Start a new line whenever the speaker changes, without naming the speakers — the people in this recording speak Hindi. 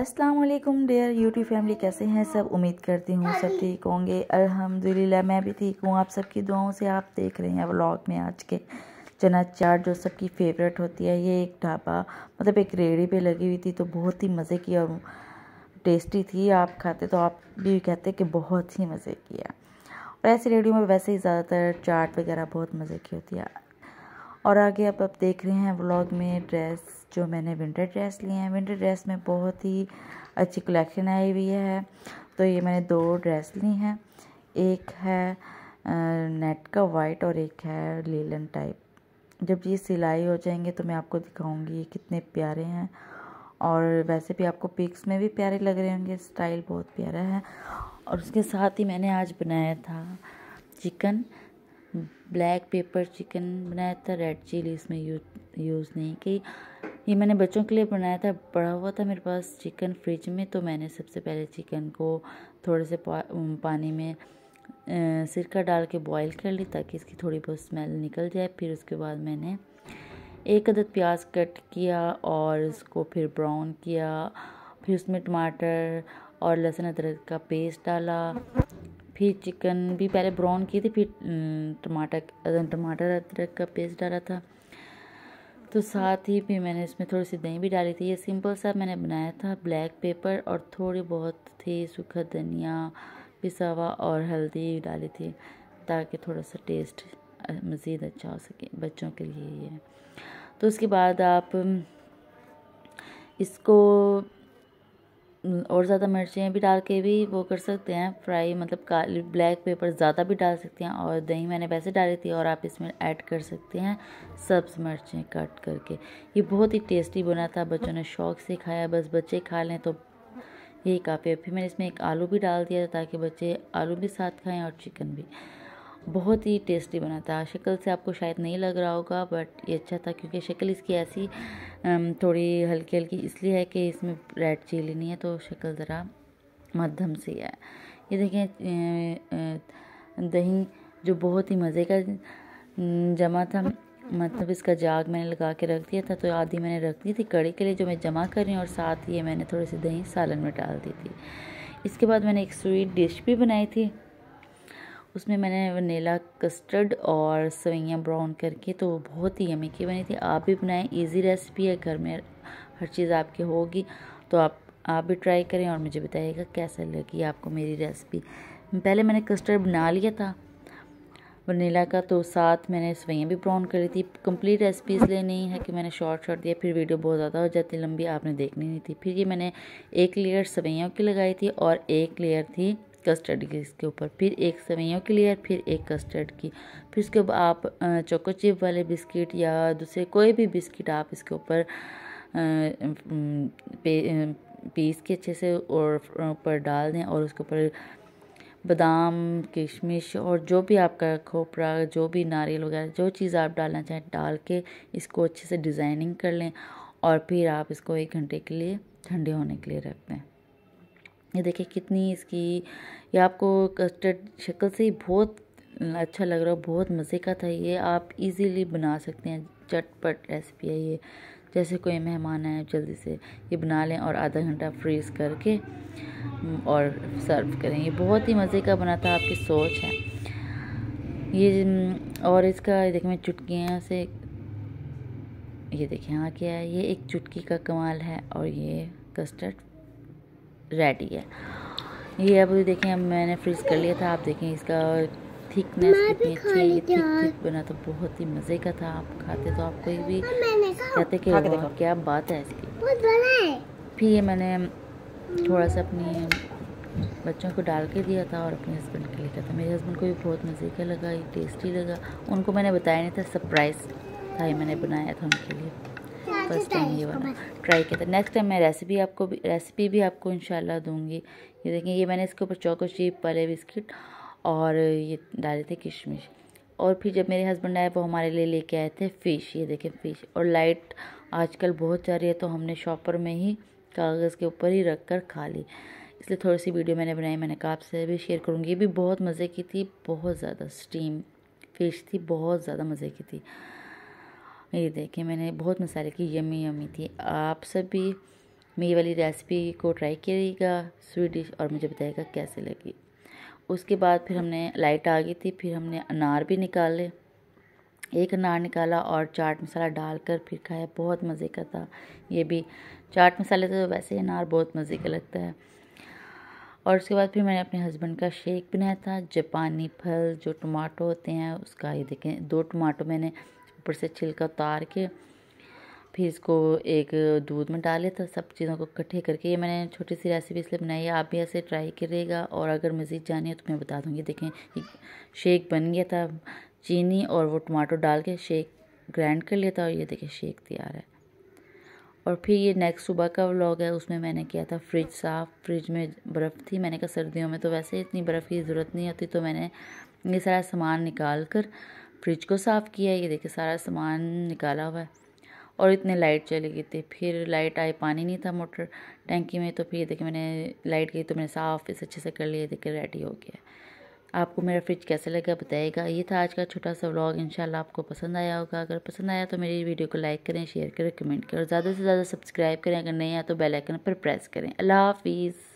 अस्सलाम वालेकुम डेयर यूट्यूब फैमिली कैसे हैं सब उम्मीद करती हूँ सब ठीक होंगे अल्हम्दुलिल्लाह मैं भी ठीक हूँ आप सबकी दुआओं से आप देख रहे हैं व्लॉग में आज के चना चाट जो सबकी फेवरेट होती है ये एक ढाबा मतलब एक रेड़ी पे लगी हुई थी तो बहुत ही मज़े की और टेस्टी थी आप खाते तो आप भी कहते कि बहुत ही मज़े किया और ऐसी रेडियो में वैसे ही ज़्यादातर चाट वगैरह बहुत मज़े की होती है और आगे आप अब देख रहे हैं व्लॉग में ड्रेस जो मैंने विंटर ड्रेस लिए हैं विंटर ड्रेस में बहुत ही अच्छी कलेक्शन आई हुई है तो ये मैंने दो ड्रेस ली हैं एक है नेट का वाइट और एक है लीलन टाइप जब ये सिलाई हो जाएंगे तो मैं आपको दिखाऊंगी ये कितने प्यारे हैं और वैसे भी आपको पिक्स में भी प्यारे लग रहे होंगे स्टाइल बहुत प्यारा है और उसके साथ ही मैंने आज बनाया था चिकन ब्लैक पेपर चिकन बनाया था रेड चिली इसमें यूज यूज़ नहीं की ये मैंने बच्चों के लिए बनाया था पड़ा हुआ था मेरे पास चिकन फ्रिज में तो मैंने सबसे पहले चिकन को थोड़े से पा, पानी में सिरका डाल के बॉईल कर ली ताकि इसकी थोड़ी बहुत स्मेल निकल जाए फिर उसके बाद मैंने एक अदद प्याज कट किया और उसको फिर ब्राउन किया फिर उसमें टमाटर और लहसुन अदरक का पेस्ट डाला फिर चिकन भी पहले ब्राउन किए थे फिर टमाटर टमाटर अदरक का पेस्ट डाला था तो साथ ही फिर मैंने इसमें थोड़ी सी दही भी डाली थी ये सिंपल सा मैंने बनाया था ब्लैक पेपर और थोड़ी बहुत थी सूखा धनिया पिसावा और हल्दी डाली थी ताकि थोड़ा सा टेस्ट मज़ीद अच्छा हो सके बच्चों के लिए ये तो उसके बाद आप इसको और ज़्यादा मिर्चें भी डाल के भी वो कर सकते हैं फ्राई मतलब काली ब्लैक पेपर ज़्यादा भी डाल सकते हैं और दही मैंने वैसे डाली थी और आप इसमें ऐड कर सकते हैं सब्ज़ मिर्चें कट करके ये बहुत ही टेस्टी बना था बच्चों ने शौक से खाया बस बच्चे खा लें तो यही काफ़ी है फिर मैंने इसमें एक आलू भी डाल दिया ताकि बच्चे आलू भी साथ खाएँ और चिकन भी बहुत ही टेस्टी बना था शक्ल से आपको शायद नहीं लग रहा होगा बट ये अच्छा था क्योंकि शक्ल इसकी ऐसी थोड़ी हल्की हल्की इसलिए है कि इसमें रेड चिली नहीं है तो शक्ल ज़रा मध्यम सी है ये देखें दही जो बहुत ही मज़े का जमा था मतलब इसका जाग मैंने लगा के रख दिया था तो आधी मैंने रख दी थी कड़ी के लिए जो मैं जमा कर रही हूँ और साथ ही मैंने थोड़ी सी दही सालन में डाल दी थी इसके बाद मैंने एक स्वीट डिश भी बनाई थी उसमें मैंने वनीला कस्टर्ड और सवैया ब्राउन करके तो बहुत ही यमी की बनी थी आप भी बनाएं इजी रेसिपी है घर में हर चीज़ आपकी होगी तो आप आप भी ट्राई करें और मुझे बताइएगा कैसा लगी आपको मेरी रेसिपी पहले मैंने कस्टर्ड बना लिया था वनीला का तो साथ मैंने सवैयाँ भी ब्राउन करी थी कंप्लीट रेसिपी इसलिए नहीं है कि मैंने शॉर्ट शॉर्ट दिया फिर वीडियो बहुत ज़्यादा हो जाती लंबी आपने देखनी नहीं थी फिर ये मैंने एक लेयर सवैयों की लगाई थी और एक लेयर थी कस्टर्ड की इसके ऊपर फिर एक सेवैयों की लेयर फिर एक कस्टर्ड की फिर उसके बाद आप चोको चिप वाले बिस्किट या दूसरे कोई भी बिस्किट आप इसके ऊपर पीस के अच्छे से और ऊपर डाल दें और उसके ऊपर बादाम किशमिश और जो भी आपका खोपरा जो भी नारियल वगैरह जो चीज़ आप डालना चाहें डाल के इसको अच्छे से डिज़ाइनिंग कर लें और फिर आप इसको एक घंटे के लिए ठंडे होने के लिए रख दें ये देखिए कितनी इसकी ये आपको कस्टर्ड शक्ल से ही बहुत अच्छा लग रहा है बहुत मज़े का था ये आप इजीली बना सकते हैं चटपट रेसिपी है ये जैसे कोई मेहमान आए जल्दी से ये बना लें और आधा घंटा फ्रीज़ करके हम्म, और सर्व करें ये बहुत ही मज़े का बना था आपकी सोच है ये हम्म, और इसका देखिए मैं चुटकियाँ से ये देखिए हाँ क्या है ये एक चुटकी का कमाल है और ये कस्टर्ड रेडी है ये अब देखें अब मैंने फ्रीज़ कर लिया था आप देखें इसका थिकनेस कितनी अच्छी है थिक थिक बना तो बहुत ही मज़े का था आप खाते तो आप कोई भी हाँ, कहते कि क्या बात है इसकी फिर ये मैंने हम्म। थोड़ा सा अपनी बच्चों को डाल के दिया था और अपने हस्बैंड के लिए था मेरे हस्बैंड को भी बहुत मज़े का लगा ये टेस्टी लगा उनको मैंने बताया नहीं था सरप्राइज़ था ये मैंने बनाया था उनके लिए
फर्स्ट टाइम ये वाला
ट्राई किया था नेक्स्ट टाइम मैं रेसिपी आपको भी रेसिपी भी आपको इंशाल्लाह दूंगी ये देखें ये मैंने इसके ऊपर चौको चीप वाले बिस्किट और ये डाले थे किशमिश और फिर जब मेरे हस्बैंड आए वो हमारे लिए लेके आए थे फ़िश ये देखें फ़िश और लाइट आजकल बहुत जा रही है तो हमने शॉपर में ही कागज़ के ऊपर ही रख कर खा ली इसलिए थोड़ी सी वीडियो मैंने बनाई मैंने कहा आपसे भी शेयर करूँगी ये भी बहुत मज़े की थी बहुत ज़्यादा स्टीम फिश थी बहुत ज़्यादा मज़े की थी ये देखिए मैंने बहुत मसाले की यमी यमी थी आप सब भी मेरी वाली रेसिपी को ट्राई करिएगा स्वीट डिश और मुझे बताइएगा कैसे लगी उसके बाद फिर हमने लाइट आ गई थी फिर हमने अनार भी निकाले एक अनार निकाला और चाट मसाला डालकर फिर खाया बहुत मज़े का था ये भी चाट मसाले तो वैसे ही अनार बहुत मज़े का लगता है और उसके बाद फिर मैंने अपने हस्बैंड का शेक बनाया था जापानी फल जो टमाटो होते हैं उसका ये देखें दो टमाटो मैंने ऊपर से छिलका उतार के फिर इसको एक दूध में डाले तो सब चीज़ों को इकट्ठे करके ये मैंने छोटी सी रेसिपी इसलिए बनाई है आप भी ऐसे ट्राई करिएगा और अगर मज़ीद जानी है तो मैं बता दूँगी देखें शेक बन गया था चीनी और वो टमाटो डाल के शेक ग्राइंड कर लिया था और ये देखें शेक तैयार है और फिर ये नेक्स्ट सुबह का व्लॉग है उसमें मैंने किया था फ्रिज साफ़ फ्रिज में बर्फ़ थी मैंने कहा सर्दियों में तो वैसे इतनी बर्फ़ की ज़रूरत नहीं होती तो मैंने ये सारा सामान निकाल कर फ्रिज को साफ़ किया ये देखे सारा सामान निकाला हुआ है और इतने लाइट चली गई थी फिर लाइट आई पानी नहीं था मोटर टैंकी में तो फिर ये देखे मैंने लाइट गई तो मैंने साफ इसे अच्छे से कर लिया देखे रेडी हो गया आपको मेरा फ्रिज कैसा लगा बताइएगा ये था आज का छोटा सा व्लॉग इंशाल्लाह आपको पसंद आया होगा अगर पसंद आया तो मेरी वीडियो को लाइक करें शेयर करें कमेंट करें और ज़्यादा से ज़्यादा सब्सक्राइब करें अगर नहीं आया तो बेल आइकन पर प्रेस करें अल्लाह हाफिज़